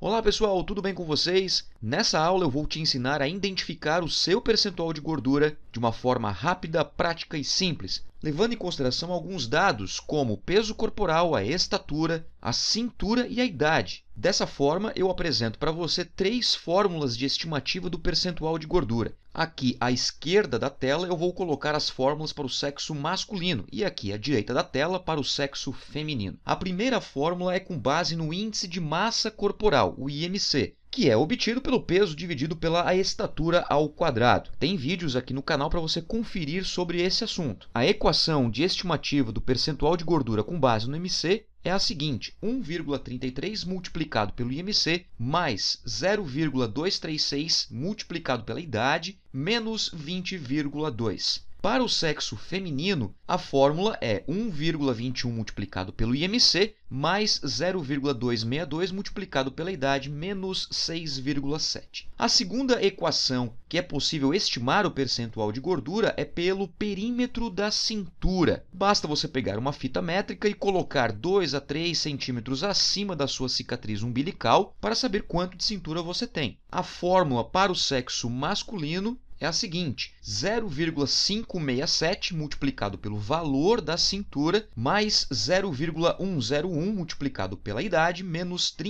Olá pessoal, tudo bem com vocês? Nessa aula eu vou te ensinar a identificar o seu percentual de gordura de uma forma rápida, prática e simples, levando em consideração alguns dados como o peso corporal, a estatura, a cintura e a idade. Dessa forma, eu apresento para você três fórmulas de estimativa do percentual de gordura. Aqui à esquerda da tela eu vou colocar as fórmulas para o sexo masculino e aqui à direita da tela para o sexo feminino. A primeira fórmula é com base no índice de massa corporal, o IMC, que é obtido pelo peso dividido pela estatura ao quadrado. Tem vídeos aqui no canal para você conferir sobre esse assunto. A equação de estimativa do percentual de gordura com base no MC é a seguinte: 1,33 multiplicado pelo IMC mais 0,236 multiplicado pela idade menos 20,2. Para o sexo feminino, a fórmula é 1,21 multiplicado pelo IMC mais 0,262 multiplicado pela idade menos 6,7. A segunda equação que é possível estimar o percentual de gordura é pelo perímetro da cintura. Basta você pegar uma fita métrica e colocar 2 a 3 centímetros acima da sua cicatriz umbilical para saber quanto de cintura você tem. A fórmula para o sexo masculino é a seguinte: 0,567 multiplicado pelo valor da cintura mais 0,101 multiplicado pela idade menos 31,8.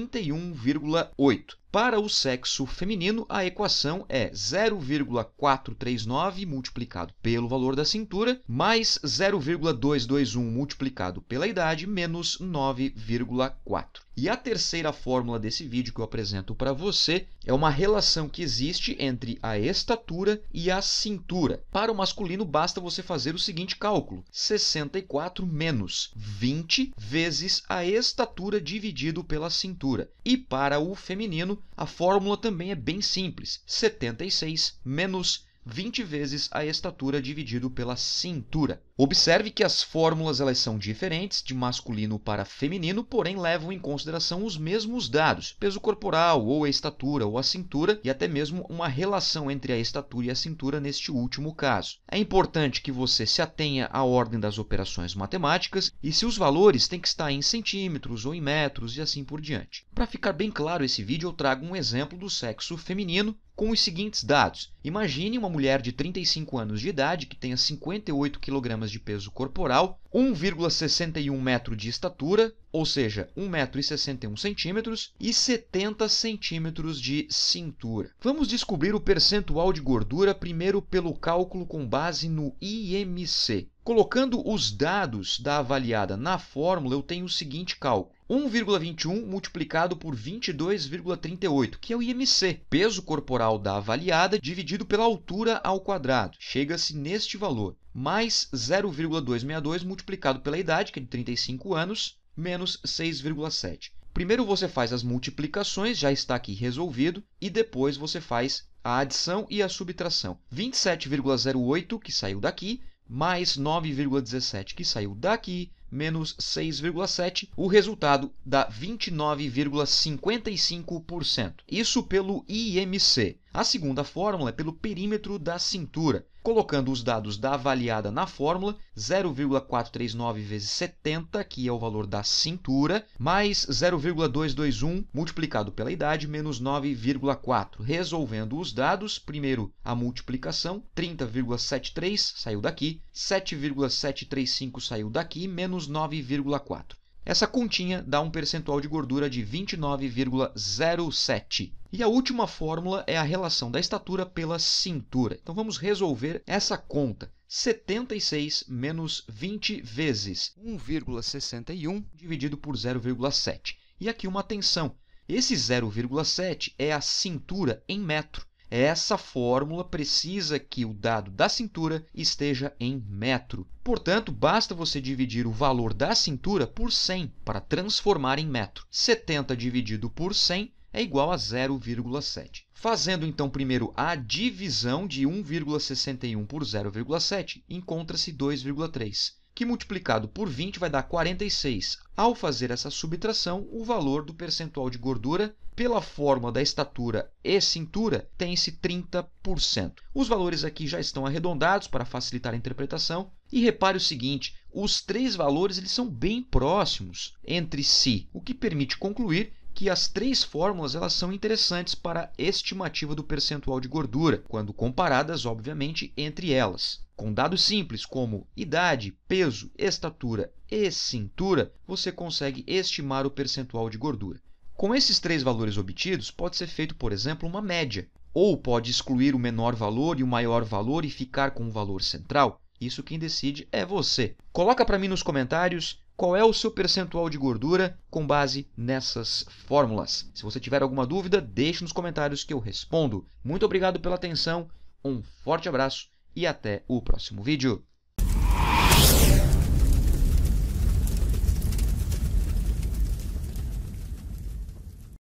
Para o sexo feminino, a equação é 0,439 multiplicado pelo valor da cintura, mais 0,221 multiplicado pela idade, menos 9,4. E a terceira fórmula desse vídeo que eu apresento para você é uma relação que existe entre a estatura e a cintura. Para o masculino, basta você fazer o seguinte cálculo: 64 menos 20 vezes a estatura dividido pela cintura. E para o feminino, a fórmula também é bem simples: 76 menos 20 vezes a estatura dividido pela cintura. Observe que as fórmulas elas são diferentes de masculino para feminino, porém levam em consideração os mesmos dados, peso corporal, ou a estatura, ou a cintura, e até mesmo uma relação entre a estatura e a cintura neste último caso. É importante que você se atenha à ordem das operações matemáticas e se os valores têm que estar em centímetros ou em metros e assim por diante. Para ficar bem claro esse vídeo, eu trago um exemplo do sexo feminino com os seguintes dados. Imagine uma mulher de 35 anos de idade que tenha 58 kg de peso corporal, 1,61 metro de estatura, ou seja, 1,61 centímetros e 70 centímetros de cintura. Vamos descobrir o percentual de gordura primeiro pelo cálculo com base no IMC. Colocando os dados da avaliada na fórmula, eu tenho o seguinte cálculo. 1,21 multiplicado por 22,38, que é o IMC, peso corporal da avaliada dividido pela altura ao quadrado. Chega-se neste valor, mais 0,262 multiplicado pela idade, que é de 35 anos, menos 6,7. Primeiro você faz as multiplicações, já está aqui resolvido, e depois você faz a adição e a subtração. 27,08 que saiu daqui, mais 9,17 que saiu daqui, menos 6,7, o resultado dá 29,55%. Isso pelo IMC. A segunda fórmula é pelo perímetro da cintura, colocando os dados da avaliada na fórmula, 0,439 vezes 70, que é o valor da cintura, mais 0,221 multiplicado pela idade, menos 9,4. Resolvendo os dados, primeiro a multiplicação, 30,73 saiu daqui, 7,735 saiu daqui, menos 9,4. Essa continha dá um percentual de gordura de 29,07. E a última fórmula é a relação da estatura pela cintura. Então vamos resolver essa conta. 76 menos 20 vezes 1,61 dividido por 0,7. E aqui uma atenção. Esse 0,7 é a cintura em metro. Essa fórmula precisa que o dado da cintura esteja em metro. Portanto, basta você dividir o valor da cintura por 100 para transformar em metro. 70 dividido por 100 é igual a 0,7. Fazendo então primeiro a divisão de 1,61 por 0,7, encontra-se 2,3 que multiplicado por 20 vai dar 46. Ao fazer essa subtração, o valor do percentual de gordura pela fórmula da estatura e cintura tem-se 30%. Os valores aqui já estão arredondados para facilitar a interpretação. E repare o seguinte, os três valores eles são bem próximos entre si, o que permite concluir que as três fórmulas elas são interessantes para a estimativa do percentual de gordura, quando comparadas, obviamente, entre elas. Com dados simples como idade, peso, estatura e cintura, você consegue estimar o percentual de gordura. Com esses três valores obtidos, pode ser feito, por exemplo, uma média, ou pode excluir o menor valor e o maior valor e ficar com o valor central. Isso quem decide é você. Coloca para mim nos comentários qual é o seu percentual de gordura com base nessas fórmulas. Se você tiver alguma dúvida, deixe nos comentários que eu respondo. Muito obrigado pela atenção, um forte abraço e até o próximo vídeo.